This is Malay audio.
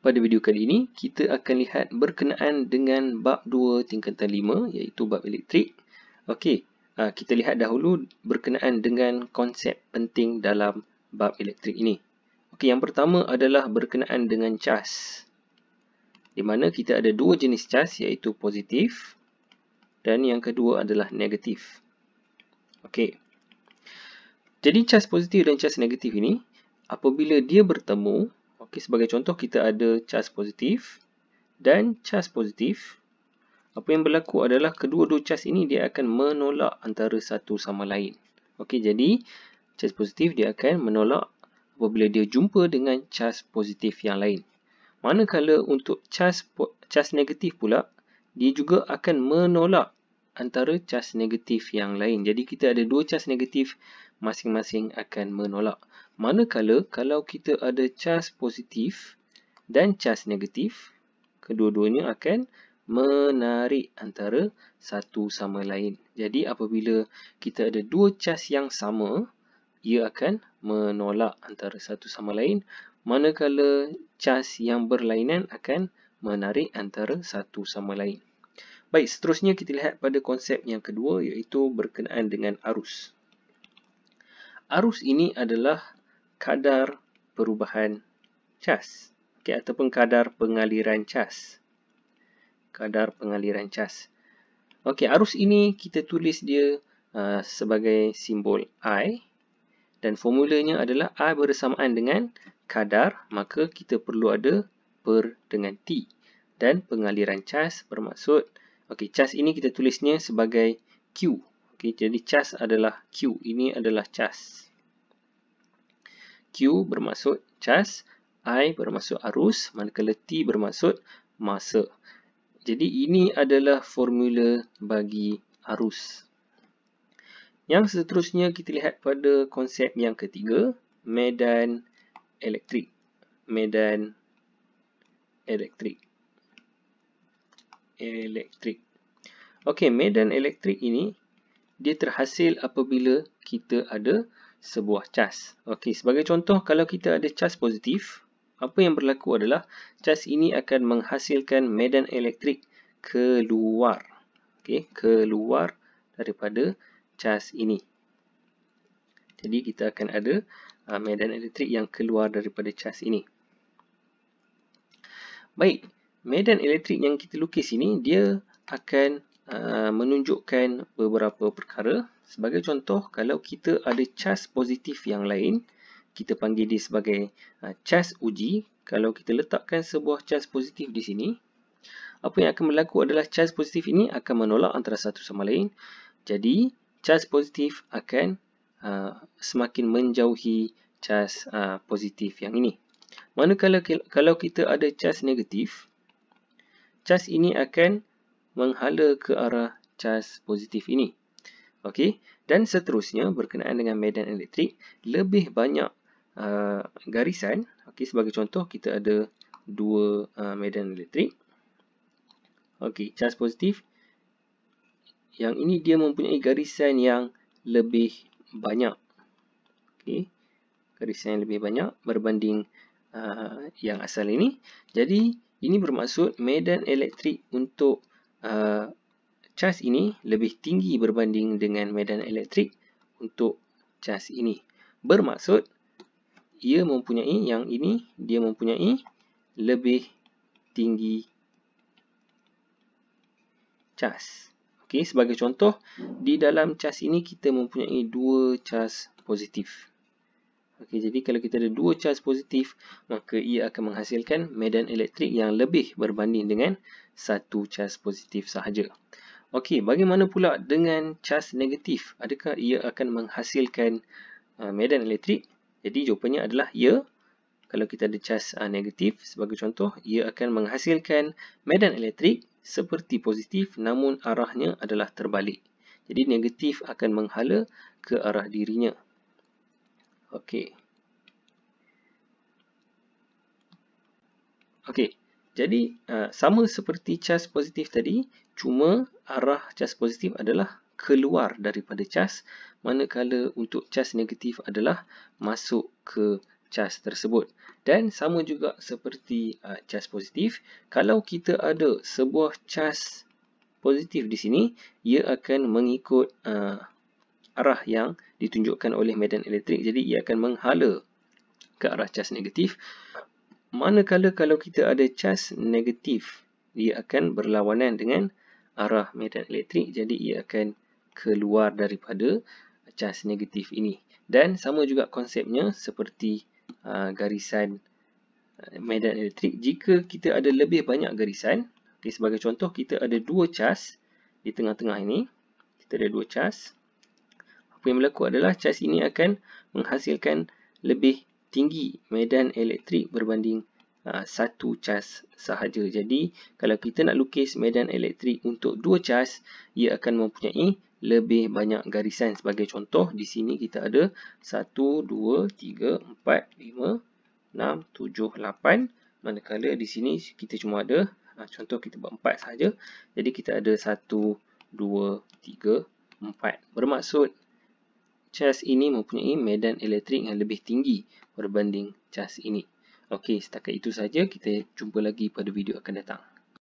pada video kali ini kita akan lihat berkenaan dengan bab 2 tingkatan 5 iaitu bab elektrik. Okey, ah, kita lihat dahulu berkenaan dengan konsep penting dalam bab elektrik ini. Okey, yang pertama adalah berkenaan dengan cas. Di mana kita ada dua jenis cas iaitu positif dan yang kedua adalah negatif. Okey. Jadi cas positif dan cas negatif ini apabila dia bertemu Okey sebagai contoh kita ada cas positif dan cas positif. Apa yang berlaku adalah kedua-dua cas ini dia akan menolak antara satu sama lain. Okey, jadi cas positif dia akan menolak apabila dia jumpa dengan cas positif yang lain. Manakala untuk cas cas negatif pula, dia juga akan menolak antara cas negatif yang lain. Jadi kita ada dua cas negatif masing-masing akan menolak. Manakala kalau kita ada cas positif dan cas negatif, kedua-duanya akan menarik antara satu sama lain. Jadi apabila kita ada dua cas yang sama, ia akan menolak antara satu sama lain. Manakala cas yang berlainan akan menarik antara satu sama lain. Baik, seterusnya kita lihat pada konsep yang kedua iaitu berkenaan dengan arus. Arus ini adalah kadar perubahan cas okay, ataupun kadar pengaliran cas kadar pengaliran cas okey arus ini kita tulis dia uh, sebagai simbol i dan formulanya adalah i bersamaan dengan kadar maka kita perlu ada per dengan t dan pengaliran cas bermaksud okey cas ini kita tulisnya sebagai q okey jadi cas adalah q ini adalah cas Q bermaksud cas, I bermaksud arus, manakala T bermaksud masa. Jadi ini adalah formula bagi arus. Yang seterusnya kita lihat pada konsep yang ketiga, medan elektrik. Medan elektrik. Elektrik. Okey, medan elektrik ini dia terhasil apabila kita ada sebuah cas. Okey, sebagai contoh, kalau kita ada cas positif, apa yang berlaku adalah cas ini akan menghasilkan medan elektrik keluar. Okey, keluar daripada cas ini. Jadi, kita akan ada uh, medan elektrik yang keluar daripada cas ini. Baik, medan elektrik yang kita lukis ini, dia akan uh, menunjukkan beberapa perkara. Sebagai contoh, kalau kita ada cas positif yang lain, kita panggil dia sebagai uh, cas uji. Kalau kita letakkan sebuah cas positif di sini, apa yang akan berlaku adalah cas positif ini akan menolak antara satu sama lain. Jadi, cas positif akan uh, semakin menjauhi cas uh, positif yang ini. Manakala kalau kita ada cas negatif, cas ini akan menghala ke arah cas positif ini. Okey, dan seterusnya berkenaan dengan medan elektrik, lebih banyak uh, garisan. Okey, sebagai contoh kita ada dua uh, medan elektrik. Okey, charge positif. Yang ini dia mempunyai garisan yang lebih banyak. Okey, garisan yang lebih banyak berbanding uh, yang asal ini. Jadi, ini bermaksud medan elektrik untuk uh, cas ini lebih tinggi berbanding dengan medan elektrik untuk cas ini. Bermaksud ia mempunyai yang ini dia mempunyai lebih tinggi cas. Okey, sebagai contoh di dalam cas ini kita mempunyai dua cas positif. Okey, jadi kalau kita ada dua cas positif, maka ia akan menghasilkan medan elektrik yang lebih berbanding dengan satu cas positif sahaja. Okey, bagaimana pula dengan cas negatif? Adakah ia akan menghasilkan uh, medan elektrik? Jadi jawapannya adalah ya. Kalau kita ada cas uh, negatif sebagai contoh, ia akan menghasilkan medan elektrik seperti positif namun arahnya adalah terbalik. Jadi negatif akan menghala ke arah dirinya. Okey. Okey, jadi uh, sama seperti cas positif tadi, cuma arah cas positif adalah keluar daripada cas, manakala untuk cas negatif adalah masuk ke cas tersebut. Dan sama juga seperti uh, cas positif, kalau kita ada sebuah cas positif di sini, ia akan mengikut uh, arah yang ditunjukkan oleh medan elektrik, jadi ia akan menghala ke arah cas negatif. Manakala kalau kita ada charge negatif, ia akan berlawanan dengan arah medan elektrik. Jadi, ia akan keluar daripada uh, charge negatif ini. Dan sama juga konsepnya seperti uh, garisan uh, medan elektrik. Jika kita ada lebih banyak garisan, okay, sebagai contoh kita ada dua charge di tengah-tengah ini. Kita ada dua charge. Apa yang berlaku adalah charge ini akan menghasilkan lebih tinggi medan elektrik berbanding uh, satu cas sahaja. Jadi, kalau kita nak lukis medan elektrik untuk dua cas, ia akan mempunyai lebih banyak garisan. Sebagai contoh, di sini kita ada 1, 2, 3, 4, 5, 6, 7, 8. Manakala di sini kita cuma ada, ah, contoh kita buat empat sahaja. Jadi, kita ada satu, dua, tiga, empat. Bermaksud charge ini mempunyai medan elektrik yang lebih tinggi berbanding charge ini. Okey, setakat itu saja. Kita jumpa lagi pada video akan datang.